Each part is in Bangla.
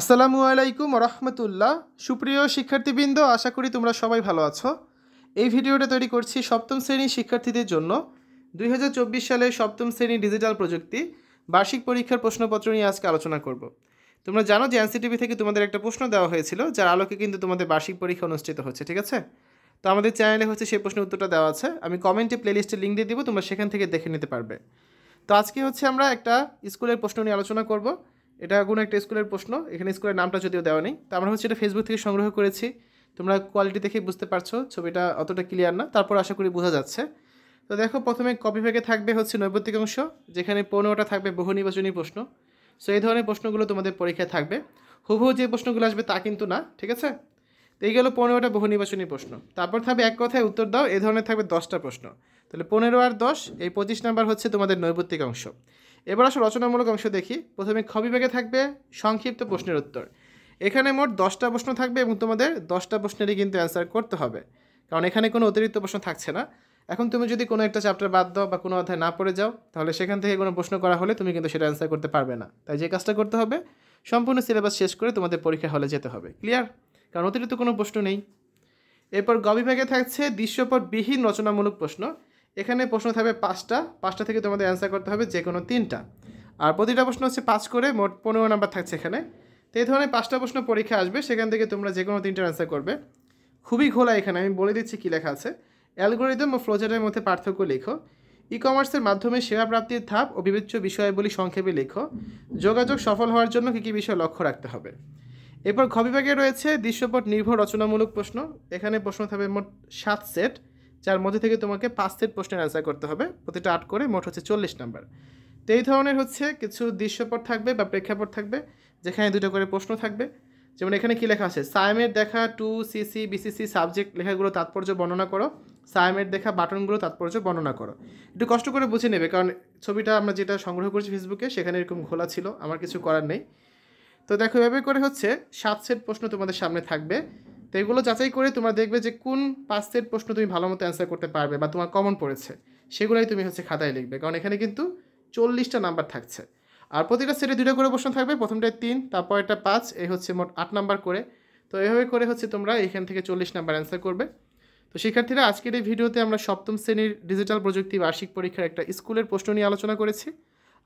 আসসালামু আলাইকুম রহমতুল্লাহ সুপ্রিয় শিক্ষার্থীবৃন্দ আশা করি তোমরা সবাই ভালো আছো এই ভিডিওটা তৈরি করছি সপ্তম শ্রেণীর শিক্ষার্থীদের জন্য দুই সালে সপ্তম শ্রেণী ডিজিটাল প্রযুক্তি বার্ষিক পরীক্ষার প্রশ্নপত্র নিয়ে আজকে আলোচনা করব তোমরা জানো যে এনসিটিভি থেকে তোমাদের একটা প্রশ্ন দেওয়া হয়েছিল যার আলোকে কিন্তু তোমাদের বার্ষিক পরীক্ষা অনুষ্ঠিত হচ্ছে ঠিক আছে তো আমাদের চ্যানেলে হচ্ছে সেই প্রশ্নের উত্তরটা দেওয়া আছে আমি কমেন্টে প্লেলিস্টে লিঙ্ক দিয়ে দেবো তোমরা সেখান থেকে দেখে নিতে পারবে তো আজকে হচ্ছে আমরা একটা স্কুলের প্রশ্ন নিয়ে আলোচনা করবো এটা কোনো একটা স্কুলের প্রশ্ন এখানে স্কুলের নামটা যদিও দেওয়া নেই তো আমরা হচ্ছে এটা ফেসবুক থেকে সংগ্রহ করেছি তোমরা কোয়ালিটি দেখে বুঝতে পারছো ছবিটা অতটা ক্লিয়ার না তারপর আশা করি বোঝা যাচ্ছে তো দেখো প্রথমে কপি ব্যাগে থাকবে হচ্ছে নৈবত্তিক অংশ যেখানে পনেরোটা থাকবে বহু নির্বাচনী প্রশ্ন সো এই ধরনের প্রশ্নগুলো তোমাদের পরীক্ষায় থাকবে হুবহু যে প্রশ্নগুলো আসবে তা কিন্তু না ঠিক আছে তো এই গেল পনেরোটা বহু নির্বাচনী প্রশ্ন তারপর থাকবে এক কথায় উত্তর দাও এ ধরনের থাকবে দশটা প্রশ্ন তাহলে পনেরো আর দশ এই পঁচিশ নাম্বার হচ্ছে তোমাদের নৈবত্তিক অংশ এবার আসো রচনামূলক অংশ দেখি প্রথমে খবিভাগে থাকবে সংক্ষিপ্ত প্রশ্নের উত্তর এখানে মোট দশটা প্রশ্ন থাকবে এবং তোমাদের দশটা প্রশ্নেরই কিন্তু অ্যান্সার করতে হবে কারণ এখানে কোনো অতিরিক্ত প্রশ্ন থাকছে না এখন তুমি যদি কোনো একটা চ্যাপ্টার বাদ দাও বা কোনো অধ্যায় না পড়ে যাও তাহলে সেখান থেকে কোনো প্রশ্ন করা হলে তুমি কিন্তু সেটা অ্যান্সার করতে পারবে না তাই যে কাজটা করতে হবে সম্পূর্ণ সিলেবাস শেষ করে তোমাদের পরীক্ষা হলে যেতে হবে ক্লিয়ার কারণ অতিরিক্ত কোনো প্রশ্ন নেই এরপর গবিভাগে থাকছে থাকছে দৃশ্যপটবিহীন রচনামূলক প্রশ্ন এখানে প্রশ্ন থাকবে পাঁচটা পাঁচটা থেকে তোমাদের অ্যান্সার করতে হবে যে কোনো তিনটা আর প্রতিটা প্রশ্ন হচ্ছে পাঁচ করে মোট পনেরো নাম্বার থাকছে এখানে তো এই ধরনের পাঁচটা প্রশ্ন পরীক্ষা আসবে সেখান থেকে তোমরা যে কোনো তিনটার অ্যান্সার করবে খুবই ঘোলা এখানে আমি বলে দিচ্ছি কী লেখা আছে অ্যালগোরিদম ও ফ্লোজারের মধ্যে পার্থক্য লেখো ই কমার্সের মাধ্যমে সেবা প্রাপ্তির ধাপ ও বিবেচ্য বিষয়াবলী সংক্ষেপে লেখো যোগাযোগ সফল হওয়ার জন্য কী কী বিষয় লক্ষ্য রাখতে হবে এরপর খবিভাগে রয়েছে দৃশ্যপট নির্ভর রচনামূলক প্রশ্ন এখানে প্রশ্ন থাকবে মোট সাত সেট যার মধ্যে থেকে তোমাকে পাঁচ সেট প্রশ্নের অ্যান্সার করতে হবে প্রতিটা আট করে মোট হচ্ছে চল্লিশ নাম্বার তো এই ধরনের হচ্ছে কিছু দৃশ্যপট থাকবে বা প্রেক্ষাপট থাকবে যেখানে দুটো করে প্রশ্ন থাকবে যেমন এখানে কী লেখা আছে সায়েমের দেখা টু সিসি বিসিসি সাবজেক্ট লেখাগুলো তাৎপর্য বর্ণনা করো সায়েমের দেখা বাটনগুলো তাৎপর্য বর্ণনা করো একটু কষ্ট করে বুঝে নেবে কারণ ছবিটা আমরা যেটা সংগ্রহ করেছি ফেসবুকে সেখানে এরকম ঘোলা ছিল আমার কিছু করার নেই তো দেখো এভাবে করে হচ্ছে সাত সেট প্রশ্ন তোমাদের সামনে থাকবে তো এগুলো যাচাই করে তোমরা দেখবে যে কোন পাঁচ সেট প্রশ্ন তুমি ভালো মতো অ্যান্সার করতে পারবে বা তোমার কমন পড়েছে সেগুলোই তুমি হচ্ছে খাতায় লিখবে কারণ এখানে কিন্তু চল্লিশটা নাম্বার থাকছে আর প্রতিটা সেটে দুটো করে প্রশ্ন থাকবে প্রথমটায় তিন একটা পাঁচ এই হচ্ছে মোট আট নাম্বার করে তো এভাবে করে হচ্ছে তোমরা এখান থেকে চল্লিশ নাম্বার অ্যান্সার করবে তো শিক্ষার্থীরা আজকের এই ভিডিওতে আমরা সপ্তম শ্রেণীর ডিজিটাল প্রযুক্তি বার্ষিক পরীক্ষার একটা স্কুলের প্রশ্ন নিয়ে আলোচনা করেছি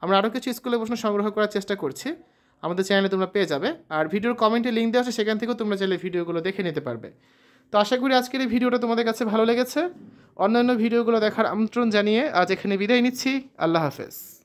আমরা আরও কিছু স্কুলের প্রশ্ন সংগ্রহ করার চেষ্টা করছি আমাদের চ্যানেলে তোমরা পেয়ে যাবে আর ভিডিওর কমেন্টে লিঙ্ক দেওয়া আছে সেখান থেকেও তোমরা চাইলে ভিডিওগুলো দেখে নিতে পারবে তো আশা করি আজকের এই ভিডিওটা তোমাদের কাছে ভালো লেগেছে অন্যান্য ভিডিওগুলো দেখার আমন্ত্রণ জানিয়ে আজ এখানে বিদায় নিচ্ছি আল্লাহ হাফেজ